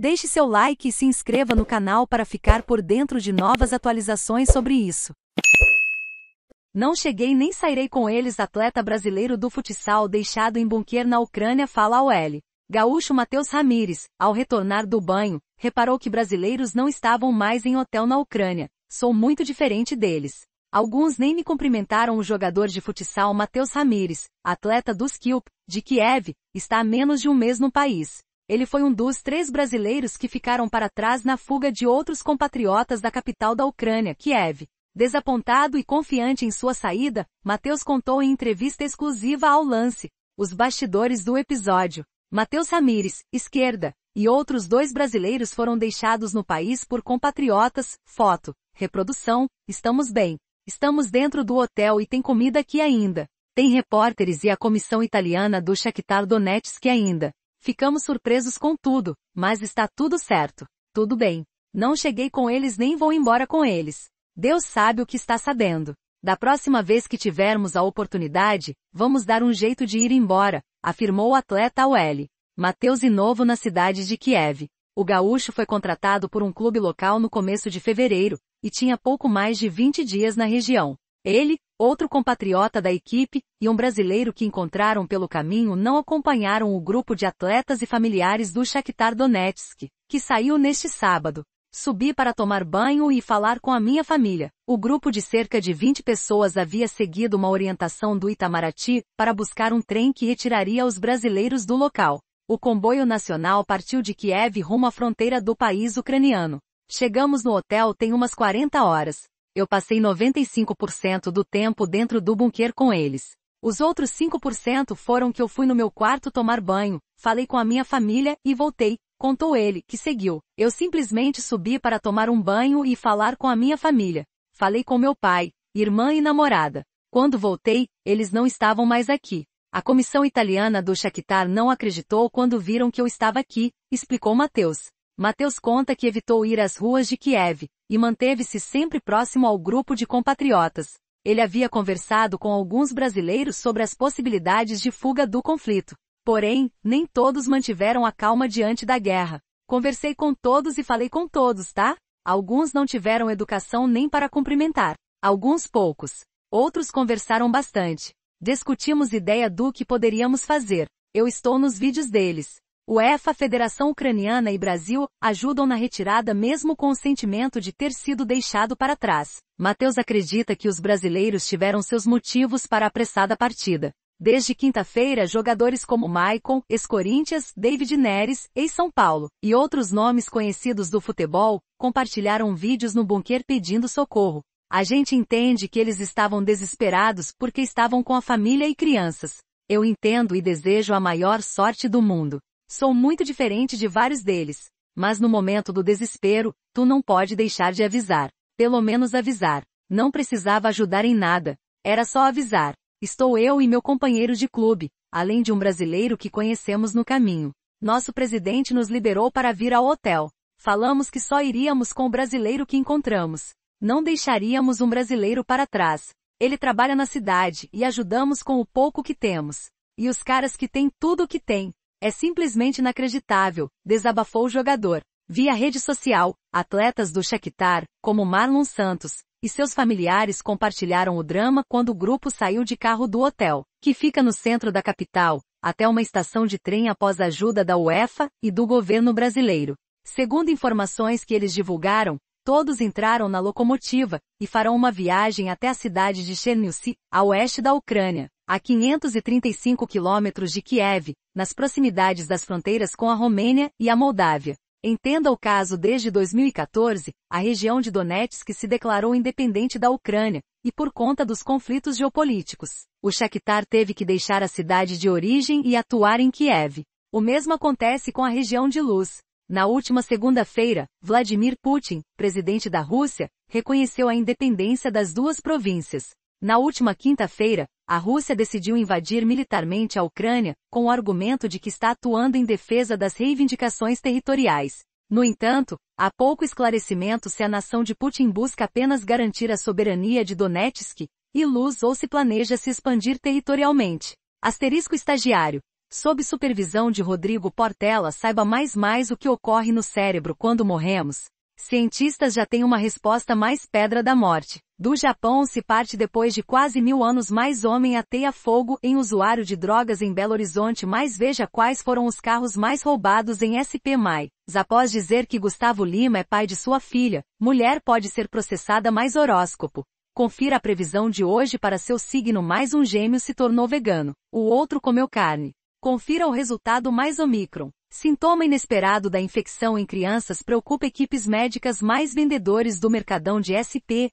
Deixe seu like e se inscreva no canal para ficar por dentro de novas atualizações sobre isso. Não cheguei nem sairei com eles atleta brasileiro do futsal deixado em bunker na Ucrânia fala ao L. Gaúcho Matheus Ramires, ao retornar do banho, reparou que brasileiros não estavam mais em hotel na Ucrânia. Sou muito diferente deles. Alguns nem me cumprimentaram o jogador de futsal Matheus Ramires, atleta dos Kilp, de Kiev, está há menos de um mês no país. Ele foi um dos três brasileiros que ficaram para trás na fuga de outros compatriotas da capital da Ucrânia, Kiev. Desapontado e confiante em sua saída, Matheus contou em entrevista exclusiva ao Lance, os bastidores do episódio. Matheus Ramires, esquerda, e outros dois brasileiros foram deixados no país por compatriotas, foto, reprodução, estamos bem. Estamos dentro do hotel e tem comida aqui ainda. Tem repórteres e a comissão italiana do Shakhtar Donetsk ainda. Ficamos surpresos com tudo, mas está tudo certo. Tudo bem. Não cheguei com eles nem vou embora com eles. Deus sabe o que está sabendo. Da próxima vez que tivermos a oportunidade, vamos dar um jeito de ir embora, afirmou o atleta ao L. Mateus Inovo na cidade de Kiev. O gaúcho foi contratado por um clube local no começo de fevereiro, e tinha pouco mais de 20 dias na região. Ele, outro compatriota da equipe, e um brasileiro que encontraram pelo caminho não acompanharam o grupo de atletas e familiares do Shakhtar Donetsk, que saiu neste sábado. Subi para tomar banho e falar com a minha família. O grupo de cerca de 20 pessoas havia seguido uma orientação do Itamaraty para buscar um trem que retiraria os brasileiros do local. O comboio nacional partiu de Kiev rumo à fronteira do país ucraniano. Chegamos no hotel tem umas 40 horas. Eu passei 95% do tempo dentro do bunker com eles. Os outros 5% foram que eu fui no meu quarto tomar banho, falei com a minha família e voltei, contou ele, que seguiu. Eu simplesmente subi para tomar um banho e falar com a minha família. Falei com meu pai, irmã e namorada. Quando voltei, eles não estavam mais aqui. A comissão italiana do Shakhtar não acreditou quando viram que eu estava aqui, explicou Matheus. Mateus conta que evitou ir às ruas de Kiev, e manteve-se sempre próximo ao grupo de compatriotas. Ele havia conversado com alguns brasileiros sobre as possibilidades de fuga do conflito. Porém, nem todos mantiveram a calma diante da guerra. Conversei com todos e falei com todos, tá? Alguns não tiveram educação nem para cumprimentar. Alguns poucos. Outros conversaram bastante. Discutimos ideia do que poderíamos fazer. Eu estou nos vídeos deles. UEFA, Federação Ucraniana e Brasil ajudam na retirada mesmo com o sentimento de ter sido deixado para trás. Matheus acredita que os brasileiros tiveram seus motivos para a apressada partida. Desde quinta-feira, jogadores como Maicon, ex-Corinthians, David Neres, ex-São Paulo, e outros nomes conhecidos do futebol, compartilharam vídeos no bunker pedindo socorro. A gente entende que eles estavam desesperados porque estavam com a família e crianças. Eu entendo e desejo a maior sorte do mundo. Sou muito diferente de vários deles, mas no momento do desespero, tu não pode deixar de avisar. Pelo menos avisar. Não precisava ajudar em nada. Era só avisar. Estou eu e meu companheiro de clube, além de um brasileiro que conhecemos no caminho. Nosso presidente nos liberou para vir ao hotel. Falamos que só iríamos com o brasileiro que encontramos. Não deixaríamos um brasileiro para trás. Ele trabalha na cidade e ajudamos com o pouco que temos. E os caras que têm tudo o que têm, é simplesmente inacreditável, desabafou o jogador. Via rede social, atletas do Shakhtar, como Marlon Santos, e seus familiares compartilharam o drama quando o grupo saiu de carro do hotel, que fica no centro da capital, até uma estação de trem após a ajuda da UEFA e do governo brasileiro. Segundo informações que eles divulgaram, todos entraram na locomotiva e farão uma viagem até a cidade de Chernivtsi, a oeste da Ucrânia a 535 quilômetros de Kiev, nas proximidades das fronteiras com a Romênia e a Moldávia. Entenda o caso desde 2014, a região de Donetsk se declarou independente da Ucrânia, e por conta dos conflitos geopolíticos, o Shakhtar teve que deixar a cidade de origem e atuar em Kiev. O mesmo acontece com a região de Luz. Na última segunda-feira, Vladimir Putin, presidente da Rússia, reconheceu a independência das duas províncias, na última quinta-feira, a Rússia decidiu invadir militarmente a Ucrânia, com o argumento de que está atuando em defesa das reivindicações territoriais. No entanto, há pouco esclarecimento se a nação de Putin busca apenas garantir a soberania de Donetsk e Luz ou se planeja se expandir territorialmente. Asterisco estagiário. Sob supervisão de Rodrigo Portela, saiba mais mais o que ocorre no cérebro quando morremos. Cientistas já têm uma resposta mais pedra da morte. Do Japão se parte depois de quase mil anos mais homem ateia fogo em usuário de drogas em Belo Horizonte mais veja quais foram os carros mais roubados em SP Mai. Após dizer que Gustavo Lima é pai de sua filha, mulher pode ser processada mais horóscopo. Confira a previsão de hoje para seu signo mais um gêmeo se tornou vegano, o outro comeu carne. Confira o resultado mais Omicron. Sintoma inesperado da infecção em crianças preocupa equipes médicas mais vendedores do mercadão de SP,